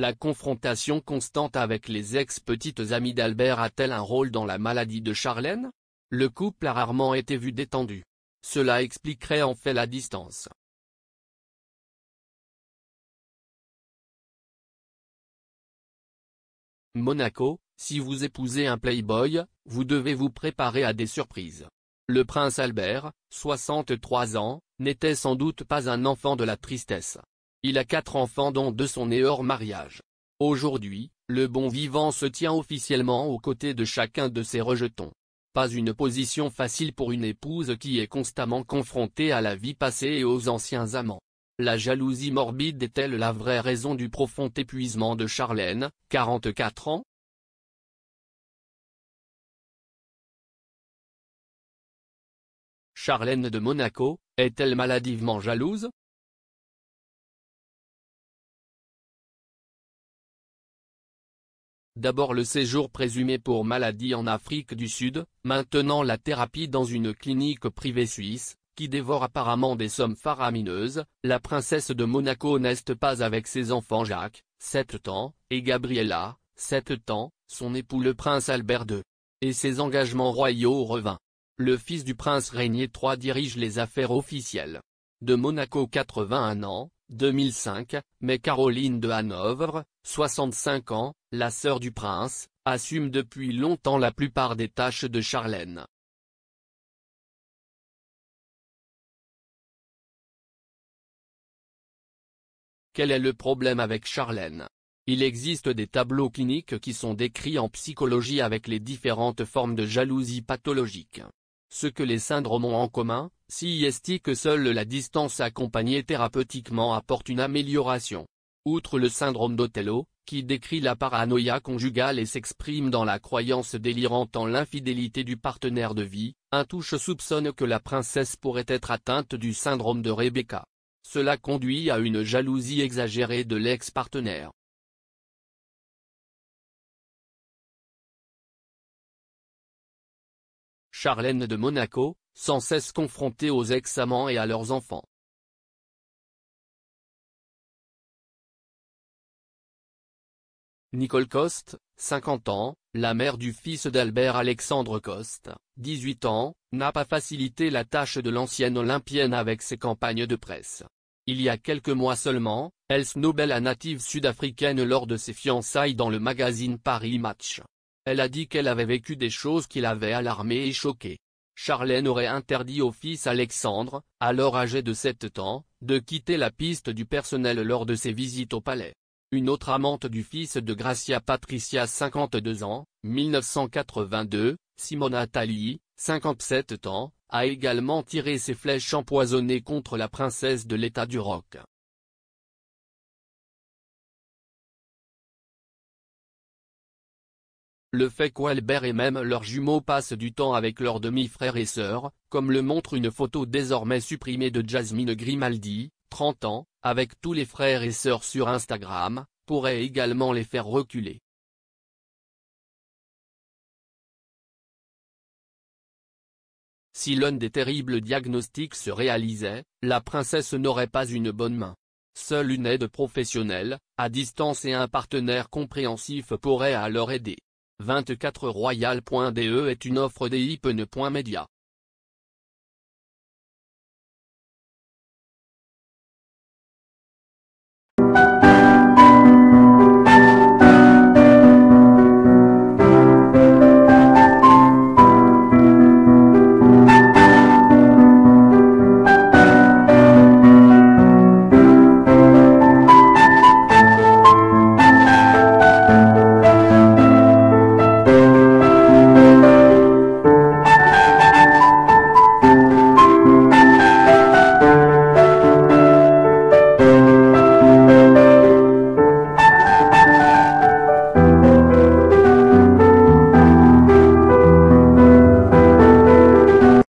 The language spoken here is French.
La confrontation constante avec les ex-petites amies d'Albert a-t-elle un rôle dans la maladie de Charlène Le couple a rarement été vu détendu. Cela expliquerait en fait la distance. Monaco, si vous épousez un playboy, vous devez vous préparer à des surprises. Le prince Albert, 63 ans, n'était sans doute pas un enfant de la tristesse. Il a quatre enfants dont deux sont nés hors mariage. Aujourd'hui, le bon vivant se tient officiellement aux côtés de chacun de ses rejetons. Pas une position facile pour une épouse qui est constamment confrontée à la vie passée et aux anciens amants. La jalousie morbide est-elle la vraie raison du profond épuisement de Charlène, 44 ans Charlène de Monaco, est-elle maladivement jalouse d'abord le séjour présumé pour maladie en Afrique du Sud, maintenant la thérapie dans une clinique privée suisse, qui dévore apparemment des sommes faramineuses, la princesse de Monaco n'est pas avec ses enfants Jacques, 7 ans, et Gabriella, 7 ans, son époux le prince Albert II. Et ses engagements royaux revint. Le fils du prince Régnier III dirige les affaires officielles. De Monaco 81 ans, 2005, mais Caroline de Hanovre, 65 ans, la sœur du prince, assume depuis longtemps la plupart des tâches de Charlène. Quel est le problème avec Charlène Il existe des tableaux cliniques qui sont décrits en psychologie avec les différentes formes de jalousie pathologique. Ce que les syndromes ont en commun, si est que seule la distance accompagnée thérapeutiquement apporte une amélioration. Outre le syndrome d'Othello, qui décrit la paranoïa conjugale et s'exprime dans la croyance délirante en l'infidélité du partenaire de vie, un touche soupçonne que la princesse pourrait être atteinte du syndrome de Rebecca. Cela conduit à une jalousie exagérée de l'ex-partenaire. Charlène de Monaco, sans cesse confrontée aux ex-amants et à leurs enfants. Nicole Coste, 50 ans, la mère du fils d'Albert-Alexandre Coste, 18 ans, n'a pas facilité la tâche de l'ancienne olympienne avec ses campagnes de presse. Il y a quelques mois seulement, elle snobait la native sud-africaine lors de ses fiançailles dans le magazine Paris Match. Elle a dit qu'elle avait vécu des choses qui l'avaient alarmée et choquée. Charlène aurait interdit au fils Alexandre, alors âgé de 7 ans, de quitter la piste du personnel lors de ses visites au palais. Une autre amante du fils de Gracia Patricia 52 ans, 1982, Simona Tali, 57 ans, a également tiré ses flèches empoisonnées contre la princesse de l'État du Roc. Le fait qu'Albert et même leurs jumeaux passent du temps avec leurs demi-frères et sœurs, comme le montre une photo désormais supprimée de Jasmine Grimaldi, 30 ans, avec tous les frères et sœurs sur Instagram, pourrait également les faire reculer. Si l'un des terribles diagnostics se réalisait, la princesse n'aurait pas une bonne main. Seule une aide professionnelle, à distance et un partenaire compréhensif pourrait alors aider. 24royal.de est une offre des